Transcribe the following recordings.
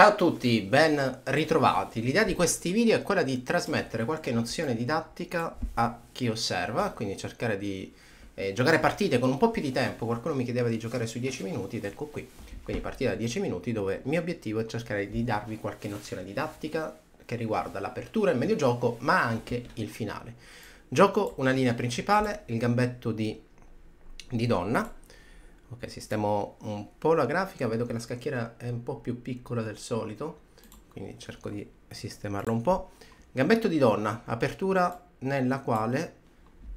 Ciao a tutti, ben ritrovati. L'idea di questi video è quella di trasmettere qualche nozione didattica a chi osserva, quindi cercare di eh, giocare partite con un po' più di tempo. Qualcuno mi chiedeva di giocare sui 10 minuti ed ecco qui. Quindi partita da 10 minuti dove il mio obiettivo è cercare di darvi qualche nozione didattica che riguarda l'apertura, il medio gioco, ma anche il finale. Gioco una linea principale, il gambetto di, di donna, ok sistemo un po' la grafica vedo che la scacchiera è un po' più piccola del solito quindi cerco di sistemarlo un po' gambetto di donna apertura nella quale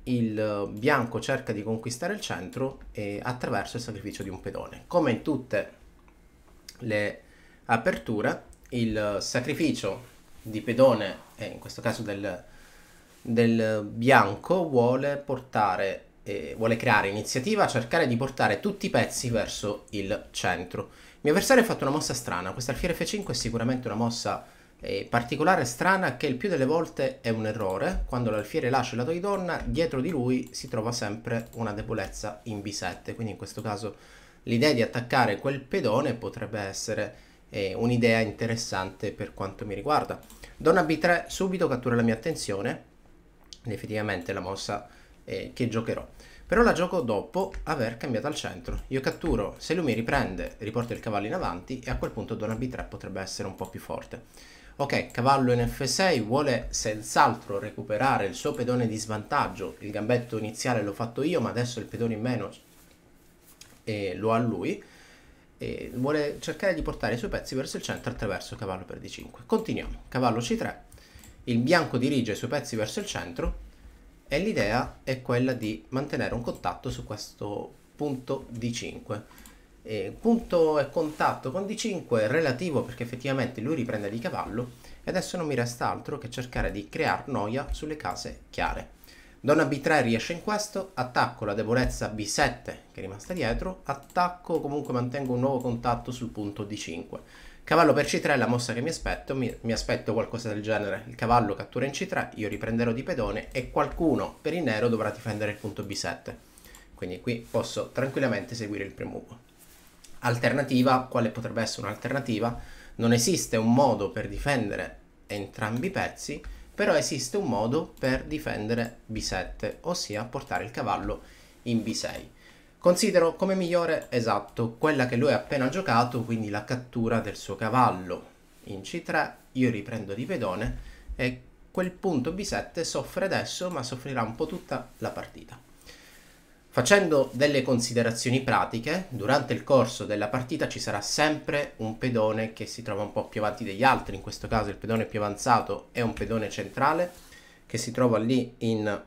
il bianco cerca di conquistare il centro e attraverso il sacrificio di un pedone come in tutte le aperture il sacrificio di pedone e in questo caso del, del bianco vuole portare eh, vuole creare iniziativa, cercare di portare tutti i pezzi verso il centro. Il mio avversario ha fatto una mossa strana, questa alfiere F5 è sicuramente una mossa eh, particolare strana che il più delle volte è un errore, quando l'alfiere lascia il lato di donna, dietro di lui si trova sempre una debolezza in B7, quindi in questo caso l'idea di attaccare quel pedone potrebbe essere eh, un'idea interessante per quanto mi riguarda. Donna B3 subito cattura la mia attenzione, ed effettivamente la mossa eh, che giocherò. Però la gioco dopo aver cambiato al centro. Io catturo, se lui mi riprende, riporto il cavallo in avanti e a quel punto Dona b3 potrebbe essere un po' più forte. Ok, cavallo in f6 vuole senz'altro recuperare il suo pedone di svantaggio. Il gambetto iniziale l'ho fatto io, ma adesso il pedone in meno eh, lo ha lui. E vuole cercare di portare i suoi pezzi verso il centro attraverso cavallo per d5. Continuiamo. Cavallo c3. Il bianco dirige i suoi pezzi verso il centro e l'idea è quella di mantenere un contatto su questo punto D5 e punto e contatto con D5 è relativo perché effettivamente lui riprende di cavallo e adesso non mi resta altro che cercare di creare noia sulle case chiare Donna B3 riesce in questo, attacco la debolezza B7 che è rimasta dietro, attacco comunque mantengo un nuovo contatto sul punto D5 Cavallo per C3 è la mossa che mi aspetto, mi, mi, aspetto qualcosa del genere. Il cavallo cattura in C3, io riprenderò di pedone e qualcuno per il nero dovrà difendere il punto B7. Quindi qui posso tranquillamente seguire il premuto. Alternativa, quale potrebbe essere un'alternativa? Non esiste un modo per difendere entrambi i pezzi, però esiste un modo per difendere B7, ossia portare il cavallo in B6. Considero come migliore, esatto, quella che lui ha appena giocato, quindi la cattura del suo cavallo. In C3 io riprendo di pedone e quel punto B7 soffre adesso ma soffrirà un po' tutta la partita. Facendo delle considerazioni pratiche, durante il corso della partita ci sarà sempre un pedone che si trova un po' più avanti degli altri, in questo caso il pedone più avanzato è un pedone centrale che si trova lì in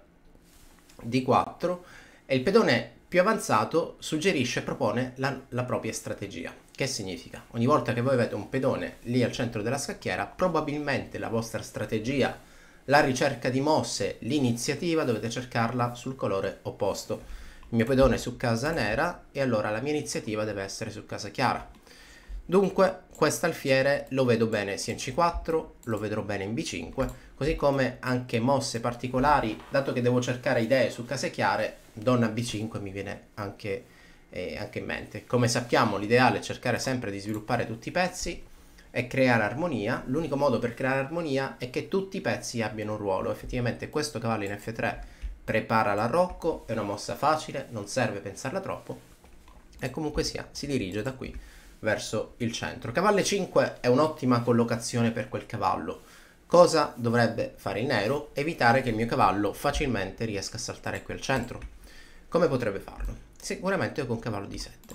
D4 e il pedone più avanzato suggerisce e propone la, la propria strategia. Che significa? Ogni volta che voi avete un pedone lì al centro della scacchiera, probabilmente la vostra strategia, la ricerca di mosse, l'iniziativa dovete cercarla sul colore opposto. Il mio pedone è su casa nera e allora la mia iniziativa deve essere su casa chiara. Dunque, questo alfiere lo vedo bene sia in C4, lo vedrò bene in B5, così come anche mosse particolari, dato che devo cercare idee su case chiare, donna b5 mi viene anche, eh, anche in mente. Come sappiamo l'ideale è cercare sempre di sviluppare tutti i pezzi e creare armonia. L'unico modo per creare armonia è che tutti i pezzi abbiano un ruolo. Effettivamente questo cavallo in f3 prepara la rocco, è una mossa facile, non serve pensarla troppo e comunque sia si dirige da qui verso il centro. Cavallo 5 è un'ottima collocazione per quel cavallo. Cosa dovrebbe fare il nero? Evitare che il mio cavallo facilmente riesca a saltare qui al centro. Come potrebbe farlo? Sicuramente con cavallo di 7.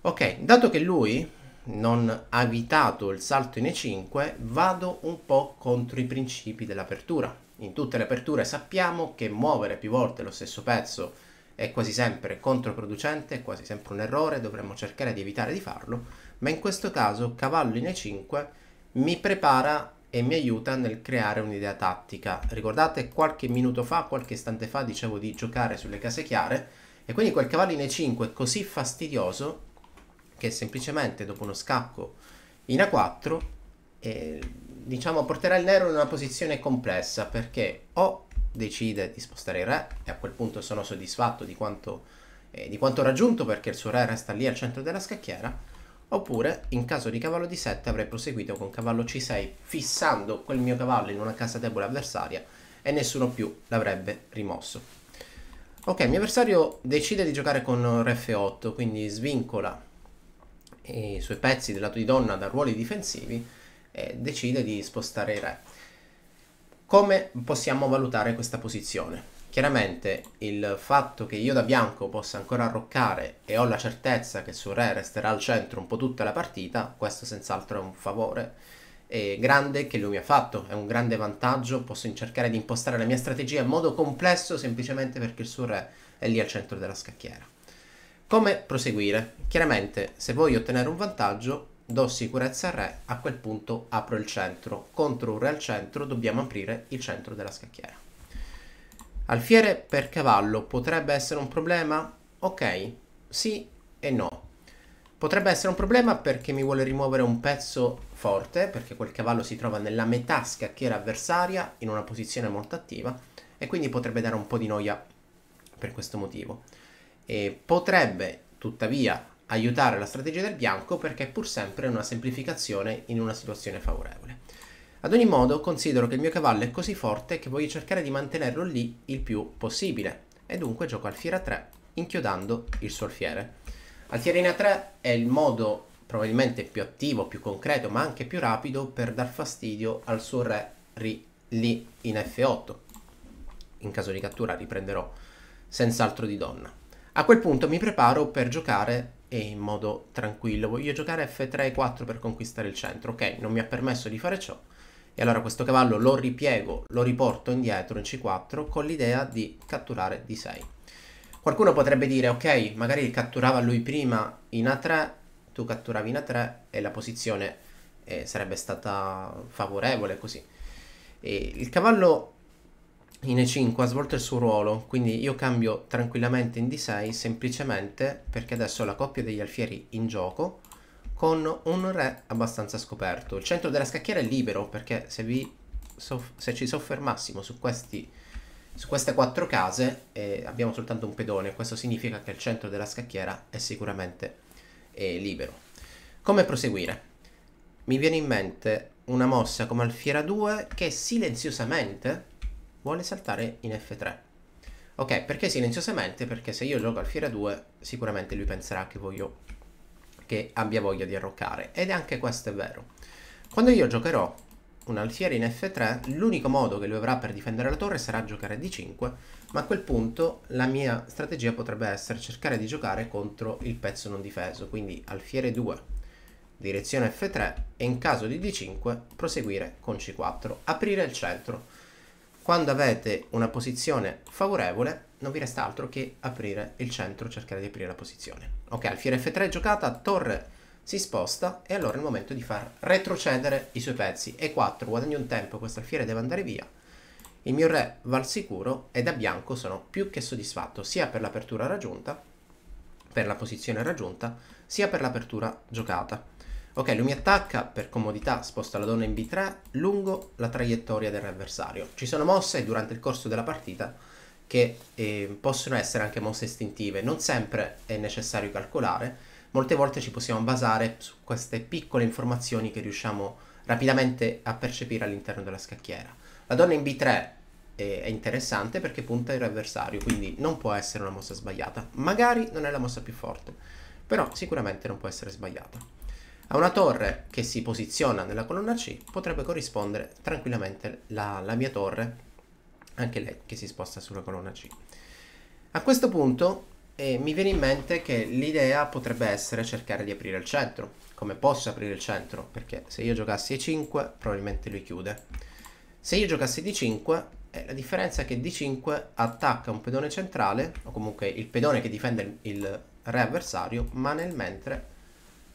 Ok, dato che lui non ha evitato il salto in E5, vado un po' contro i principi dell'apertura. In tutte le aperture sappiamo che muovere più volte lo stesso pezzo è quasi sempre controproducente, è quasi sempre un errore, dovremmo cercare di evitare di farlo, ma in questo caso cavallo in E5 mi prepara e mi aiuta nel creare un'idea tattica. Ricordate qualche minuto fa, qualche istante fa, dicevo di giocare sulle case chiare e quindi quel cavallo in E5 è così fastidioso che semplicemente dopo uno scacco in A4 eh, diciamo porterà il nero in una posizione complessa perché o decide di spostare il re e a quel punto sono soddisfatto di quanto, eh, di quanto raggiunto perché il suo re resta lì al centro della scacchiera Oppure, in caso di cavallo di 7, avrei proseguito con cavallo c6, fissando quel mio cavallo in una casa debole avversaria e nessuno più l'avrebbe rimosso. Ok, il mio avversario decide di giocare con re f8, quindi svincola i suoi pezzi del lato di donna da ruoli difensivi e decide di spostare i re. Come possiamo valutare questa posizione? Chiaramente il fatto che io da bianco possa ancora arroccare e ho la certezza che su re resterà al centro un po' tutta la partita, questo senz'altro è un favore eh, grande che lui mi ha fatto, è un grande vantaggio, posso cercare di impostare la mia strategia in modo complesso semplicemente perché il suo re è lì al centro della scacchiera. Come proseguire? Chiaramente se voglio ottenere un vantaggio do sicurezza al re, a quel punto apro il centro, contro un re al centro dobbiamo aprire il centro della scacchiera. Alfiere per cavallo potrebbe essere un problema? Ok, sì e no. Potrebbe essere un problema perché mi vuole rimuovere un pezzo forte, perché quel cavallo si trova nella metà scacchiera avversaria, in una posizione molto attiva, e quindi potrebbe dare un po' di noia per questo motivo. E potrebbe, tuttavia, aiutare la strategia del bianco perché è pur sempre una semplificazione in una situazione favorevole. Ad ogni modo, considero che il mio cavallo è così forte che voglio cercare di mantenerlo lì il più possibile, e dunque gioco alfiera 3, inchiodando il suo alfiere. Alfierina 3 è il modo probabilmente più attivo, più concreto, ma anche più rapido per dar fastidio al suo re ri, lì in F8. In caso di cattura riprenderò senz'altro di donna. A quel punto mi preparo per giocare e in modo tranquillo. Voglio giocare F3 e 4 per conquistare il centro. Ok, non mi ha permesso di fare ciò, e allora questo cavallo lo ripiego, lo riporto indietro in C4 con l'idea di catturare D6. Qualcuno potrebbe dire, ok, magari catturava lui prima in A3, tu catturavi in A3 e la posizione eh, sarebbe stata favorevole così. E il cavallo in E5 ha svolto il suo ruolo, quindi io cambio tranquillamente in D6 semplicemente perché adesso ho la coppia degli alfieri in gioco con un re abbastanza scoperto. Il centro della scacchiera è libero perché se, se ci soffermassimo su, questi, su queste quattro case eh, abbiamo soltanto un pedone, questo significa che il centro della scacchiera è sicuramente eh, libero. Come proseguire? Mi viene in mente una mossa come alfiera 2 che silenziosamente vuole saltare in F3. Ok, perché silenziosamente? Perché se io gioco alfiera 2 sicuramente lui penserà che voglio che abbia voglia di arroccare ed anche questo è vero. Quando io giocherò un alfiere in f3 l'unico modo che lui avrà per difendere la torre sarà giocare d5 ma a quel punto la mia strategia potrebbe essere cercare di giocare contro il pezzo non difeso quindi alfiere 2 direzione f3 e in caso di d5 proseguire con c4 aprire il centro quando avete una posizione favorevole non vi resta altro che aprire il centro cercare di aprire la posizione Ok, alfiere f3 giocata, torre si sposta e allora è il momento di far retrocedere i suoi pezzi. E4, guadagno un tempo, questo alfiere deve andare via. Il mio re va al sicuro e da bianco sono più che soddisfatto sia per l'apertura raggiunta, per la posizione raggiunta, sia per l'apertura giocata. Ok, lui mi attacca, per comodità sposta la donna in B3 lungo la traiettoria del re avversario. Ci sono mosse e durante il corso della partita che eh, possono essere anche mosse istintive. Non sempre è necessario calcolare, molte volte ci possiamo basare su queste piccole informazioni che riusciamo rapidamente a percepire all'interno della scacchiera. La donna in B3 eh, è interessante perché punta il avversario, quindi non può essere una mossa sbagliata. Magari non è la mossa più forte, però sicuramente non può essere sbagliata. A una torre che si posiziona nella colonna C potrebbe corrispondere tranquillamente la, la mia torre anche lei che si sposta sulla colonna C. A questo punto eh, mi viene in mente che l'idea potrebbe essere cercare di aprire il centro. Come posso aprire il centro? Perché se io giocassi E5 probabilmente lui chiude. Se io giocassi D5 eh, la differenza è che D5 attacca un pedone centrale o comunque il pedone che difende il re avversario ma nel mentre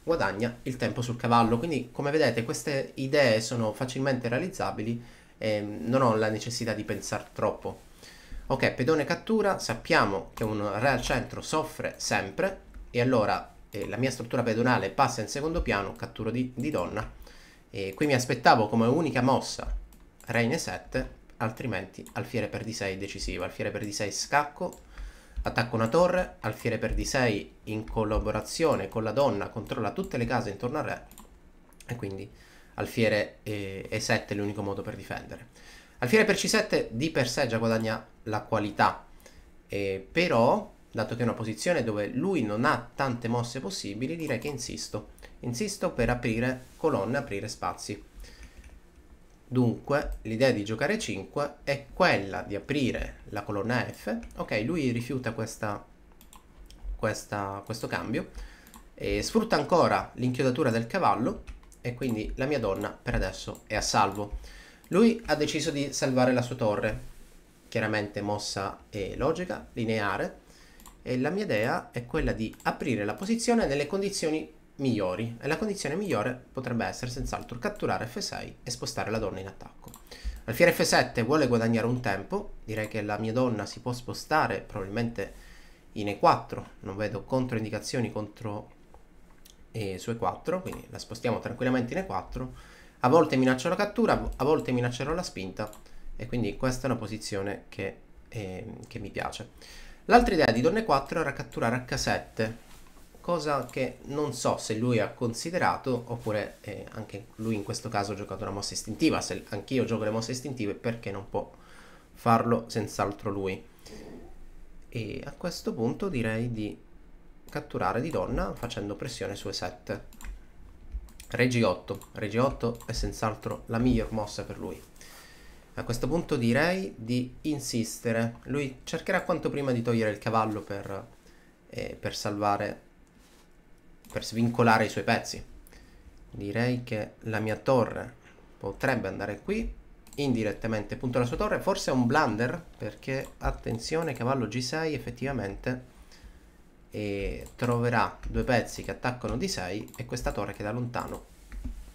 guadagna il tempo sul cavallo. Quindi come vedete queste idee sono facilmente realizzabili eh, non ho la necessità di pensare troppo. Ok, pedone cattura, sappiamo che un re al centro soffre sempre e allora eh, la mia struttura pedonale passa in secondo piano, cattura di, di donna. E qui mi aspettavo come unica mossa reine 7, altrimenti alfiere per d6 decisivo, alfiere per d6 scacco, attacco una torre, alfiere per d6 in collaborazione con la donna controlla tutte le case intorno al re e quindi alfiere e, e 7 è l'unico modo per difendere. Alfiere per c7 di per sé già guadagna la qualità, eh, però dato che è una posizione dove lui non ha tante mosse possibili direi che insisto, insisto per aprire colonne, aprire spazi. Dunque l'idea di giocare 5 è quella di aprire la colonna F, ok lui rifiuta questa, questa, questo cambio, e sfrutta ancora l'inchiodatura del cavallo e quindi la mia donna per adesso è a salvo. Lui ha deciso di salvare la sua torre, chiaramente mossa e logica, lineare, e la mia idea è quella di aprire la posizione nelle condizioni migliori, e la condizione migliore potrebbe essere senz'altro catturare F6 e spostare la donna in attacco. Alfiere F7 vuole guadagnare un tempo, direi che la mia donna si può spostare probabilmente in E4, non vedo controindicazioni contro e su E4, quindi la spostiamo tranquillamente in E4. A volte minaccio la cattura, a volte minaccerò la spinta e quindi questa è una posizione che, eh, che mi piace. L'altra idea di Donne 4 era catturare H7, cosa che non so se lui ha considerato oppure eh, anche lui in questo caso ha giocato una mossa istintiva, se anch'io gioco le mosse istintive perché non può farlo senz'altro lui. E a questo punto direi di catturare di donna facendo pressione su E7. Regi 8. Regi 8 è senz'altro la miglior mossa per lui. A questo punto direi di insistere. Lui cercherà quanto prima di togliere il cavallo per, eh, per salvare, per svincolare i suoi pezzi. Direi che la mia torre potrebbe andare qui indirettamente punto la sua torre forse è un blunder perché attenzione cavallo g6 effettivamente e troverà due pezzi che attaccano di 6 e questa torre che da lontano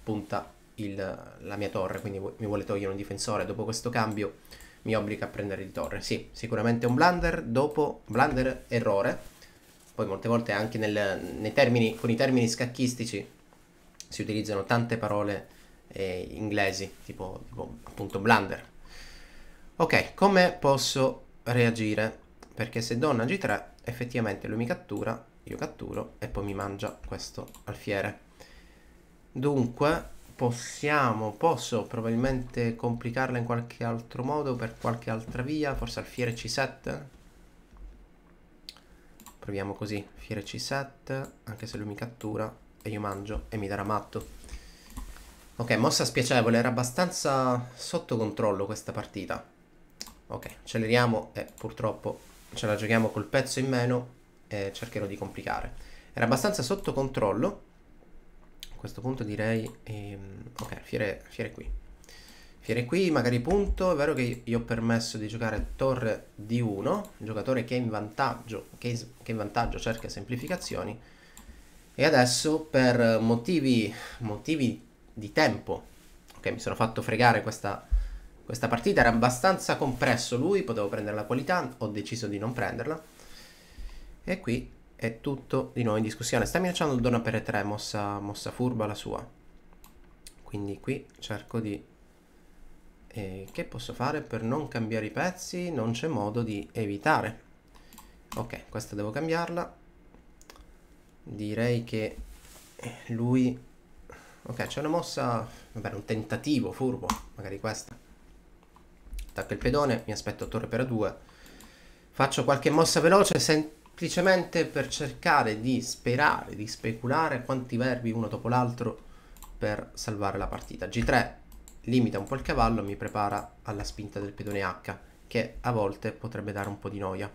punta il, la mia torre, quindi mi vuole togliere un difensore. Dopo questo cambio mi obbliga a prendere di torre. Sì, sicuramente un blunder, dopo blunder errore. Poi molte volte anche nel, termini, con i termini scacchistici si utilizzano tante parole eh, inglesi, tipo, tipo appunto blunder. Ok, come posso reagire? Perché se donna G3 effettivamente lui mi cattura, io catturo e poi mi mangia questo alfiere. Dunque possiamo, posso probabilmente complicarla in qualche altro modo, per qualche altra via, forse alfiere c7? Proviamo così, alfiere c7, anche se lui mi cattura e io mangio e mi darà matto. Ok, mossa spiacevole, era abbastanza sotto controllo questa partita. Ok, acceleriamo e purtroppo ce la giochiamo col pezzo in meno e cercherò di complicare. Era abbastanza sotto controllo. A questo punto direi... Ehm, ok, fiere, fiere qui. Fiere qui, magari punto. È vero che gli ho permesso di giocare torre d 1, giocatore che è in vantaggio, che, che in vantaggio cerca semplificazioni. E adesso per motivi, motivi di tempo, ok, mi sono fatto fregare questa questa partita era abbastanza compresso lui, potevo prendere la qualità, ho deciso di non prenderla. E qui è tutto di nuovo in discussione. Sta minacciando il dono per e 3 mossa, mossa furba la sua. Quindi qui cerco di... Eh, che posso fare per non cambiare i pezzi? Non c'è modo di evitare. Ok, questa devo cambiarla. Direi che lui... Ok, c'è una mossa... Vabbè, un tentativo furbo, magari questa. Attacco il pedone, mi aspetto torre per a 2. Faccio qualche mossa veloce semplicemente per cercare di sperare, di speculare quanti verbi uno dopo l'altro per salvare la partita. G3 limita un po' il cavallo, mi prepara alla spinta del pedone H che a volte potrebbe dare un po' di noia.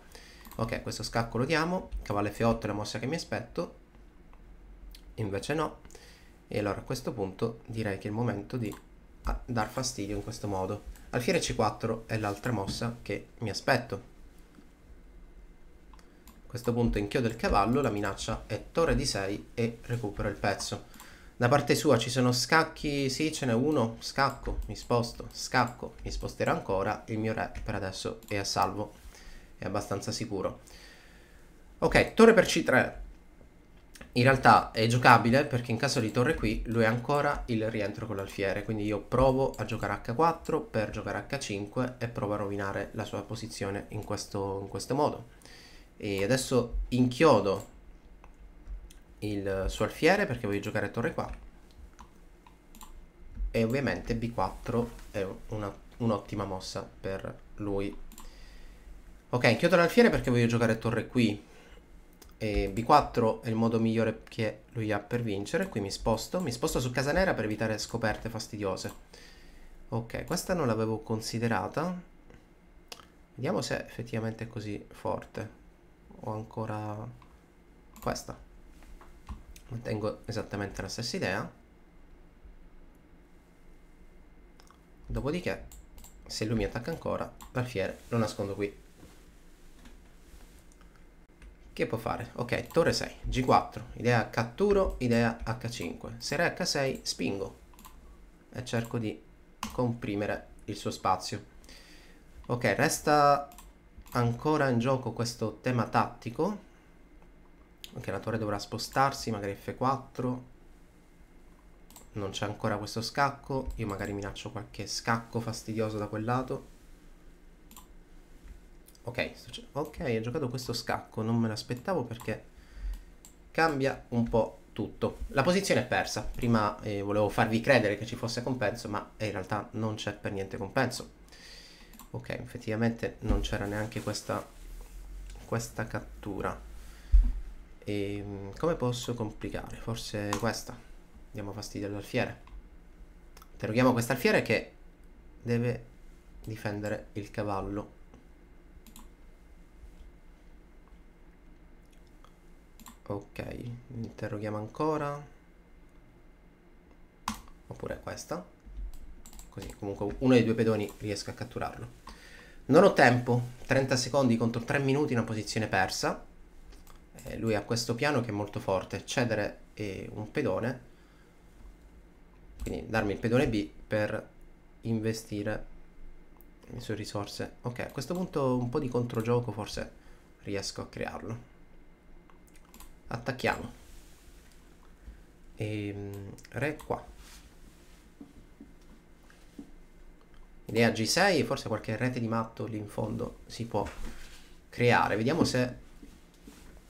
Ok, questo scacco lo diamo, cavallo F8 è la mossa che mi aspetto, invece no. E allora a questo punto direi che è il momento di dar fastidio in questo modo. Alfiere c4 è l'altra mossa che mi aspetto. A questo punto inchiodo il cavallo, la minaccia è torre di 6 e recupero il pezzo. Da parte sua ci sono scacchi, sì ce n'è uno, scacco, mi sposto, scacco, mi sposterò ancora, il mio re per adesso è a salvo, è abbastanza sicuro. Ok, torre per c3, in realtà è giocabile perché in caso di torre qui lui è ancora il rientro con l'alfiere, quindi io provo a giocare h4 per giocare h5 e provo a rovinare la sua posizione in questo, in questo modo. E adesso inchiodo il suo alfiere perché voglio giocare torre qua e ovviamente b4 è un'ottima un mossa per lui. Ok, inchiodo l'alfiere perché voglio giocare torre qui e B4 è il modo migliore che lui ha per vincere. Qui mi sposto, mi sposto su casa nera per evitare scoperte fastidiose. Ok, questa non l'avevo considerata. Vediamo se effettivamente è così forte. o ancora questa. Mantengo esattamente la stessa idea. Dopodiché, se lui mi attacca ancora, l'alfiere lo nascondo qui. Che può fare? Ok, torre 6, g4, idea catturo, idea h5. Se re h6 spingo e cerco di comprimere il suo spazio. Ok, resta ancora in gioco questo tema tattico. Ok, la torre dovrà spostarsi, magari f4. Non c'è ancora questo scacco, io magari minaccio qualche scacco fastidioso da quel lato. Ok, ok, ho giocato questo scacco, non me l'aspettavo perché cambia un po' tutto. La posizione è persa, prima eh, volevo farvi credere che ci fosse compenso, ma eh, in realtà non c'è per niente compenso. Ok, effettivamente non c'era neanche questa, questa cattura. E, ehm, come posso complicare? Forse questa. Diamo fastidio all'alfiere. Interroghiamo quest'alfiere che deve difendere il cavallo ok interroghiamo ancora oppure questa così comunque uno dei due pedoni riesco a catturarlo non ho tempo 30 secondi contro 3 minuti in una posizione persa eh, lui ha questo piano che è molto forte cedere eh, un pedone quindi darmi il pedone B per investire le sue risorse ok a questo punto un po' di controgioco forse riesco a crearlo attacchiamo e, ehm, re qua idea g6 forse qualche rete di matto lì in fondo si può creare vediamo se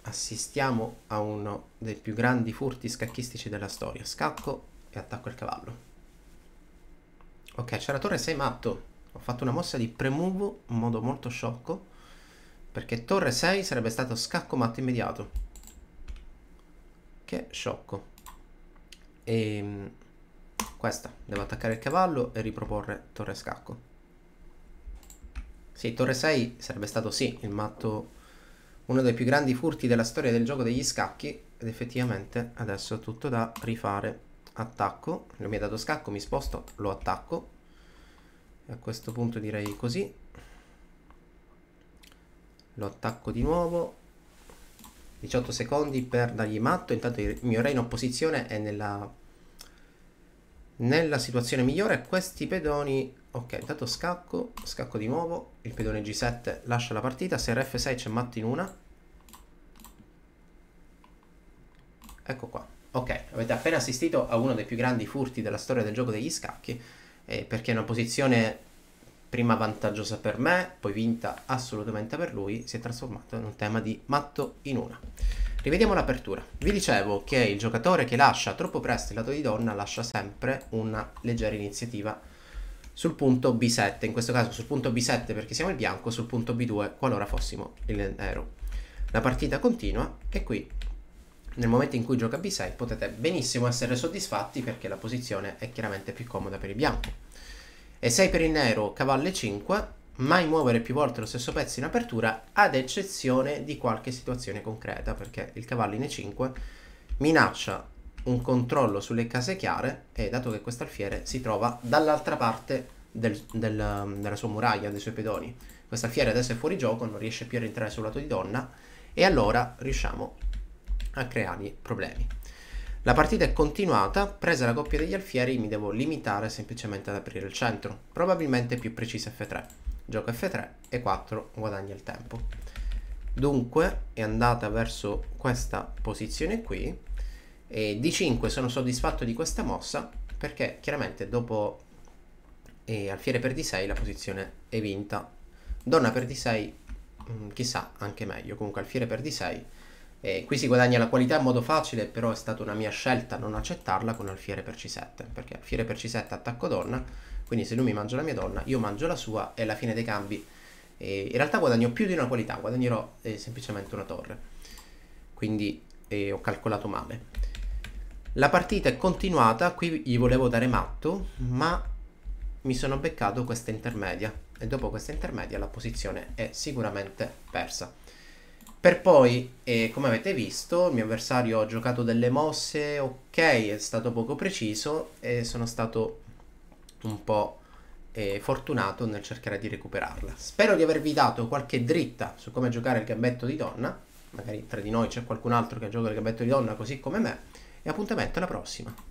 assistiamo a uno dei più grandi furti scacchistici della storia scacco e attacco il cavallo ok c'era torre 6 matto ho fatto una mossa di premuvo in modo molto sciocco perché torre 6 sarebbe stato scacco matto immediato che sciocco e ehm, questa devo attaccare il cavallo e riproporre torre scacco sì torre 6 sarebbe stato sì il matto uno dei più grandi furti della storia del gioco degli scacchi ed effettivamente adesso è tutto da rifare attacco non mi ha dato scacco mi sposto lo attacco e a questo punto direi così lo attacco di nuovo 18 secondi per dargli matto. Intanto il mio re in opposizione è nella, nella situazione migliore. Questi pedoni... Ok, intanto scacco, scacco di nuovo. Il pedone G7 lascia la partita. Se Rf6 c'è matto in una. Ecco qua. Ok, avete appena assistito a uno dei più grandi furti della storia del gioco degli scacchi. Eh, perché è una posizione prima vantaggiosa per me, poi vinta assolutamente per lui, si è trasformato in un tema di matto in una. Rivediamo l'apertura. Vi dicevo che il giocatore che lascia troppo presto il lato di donna lascia sempre una leggera iniziativa sul punto B7, in questo caso sul punto B7 perché siamo il bianco, sul punto B2 qualora fossimo il nero. La partita continua e qui nel momento in cui gioca B6 potete benissimo essere soddisfatti perché la posizione è chiaramente più comoda per il bianco e 6 per il nero, cavalle 5, mai muovere più volte lo stesso pezzo in apertura ad eccezione di qualche situazione concreta perché il cavallo in E5 minaccia un controllo sulle case chiare e dato che questo alfiere si trova dall'altra parte del, del, um, della sua muraglia, dei suoi pedoni questa alfiere adesso è fuori gioco, non riesce più a rientrare sul lato di donna e allora riusciamo a creargli problemi la partita è continuata, presa la coppia degli alfieri mi devo limitare semplicemente ad aprire il centro, probabilmente più preciso F3. Gioco F3 e 4 guadagna il tempo. Dunque è andata verso questa posizione qui e D5 sono soddisfatto di questa mossa perché chiaramente dopo eh, alfiere per D6 la posizione è vinta. Donna per D6 mh, mm, chissà anche meglio, comunque alfiere per D6 e qui si guadagna la qualità in modo facile, però è stata una mia scelta non accettarla con alfiere per c7, perché alfiere per c7 attacco donna, quindi se lui mi mangia la mia donna, io mangio la sua e alla fine dei cambi eh, in realtà guadagno più di una qualità, guadagnerò eh, semplicemente una torre. Quindi eh, ho calcolato male. La partita è continuata, qui gli volevo dare matto, ma mi sono beccato questa intermedia e dopo questa intermedia la posizione è sicuramente persa. Per poi, eh, come avete visto, il mio avversario ha giocato delle mosse, ok, è stato poco preciso e sono stato un po' eh, fortunato nel cercare di recuperarla. Spero di avervi dato qualche dritta su come giocare il gambetto di donna, magari tra di noi c'è qualcun altro che gioca il gambetto di donna così come me, e appuntamento alla prossima.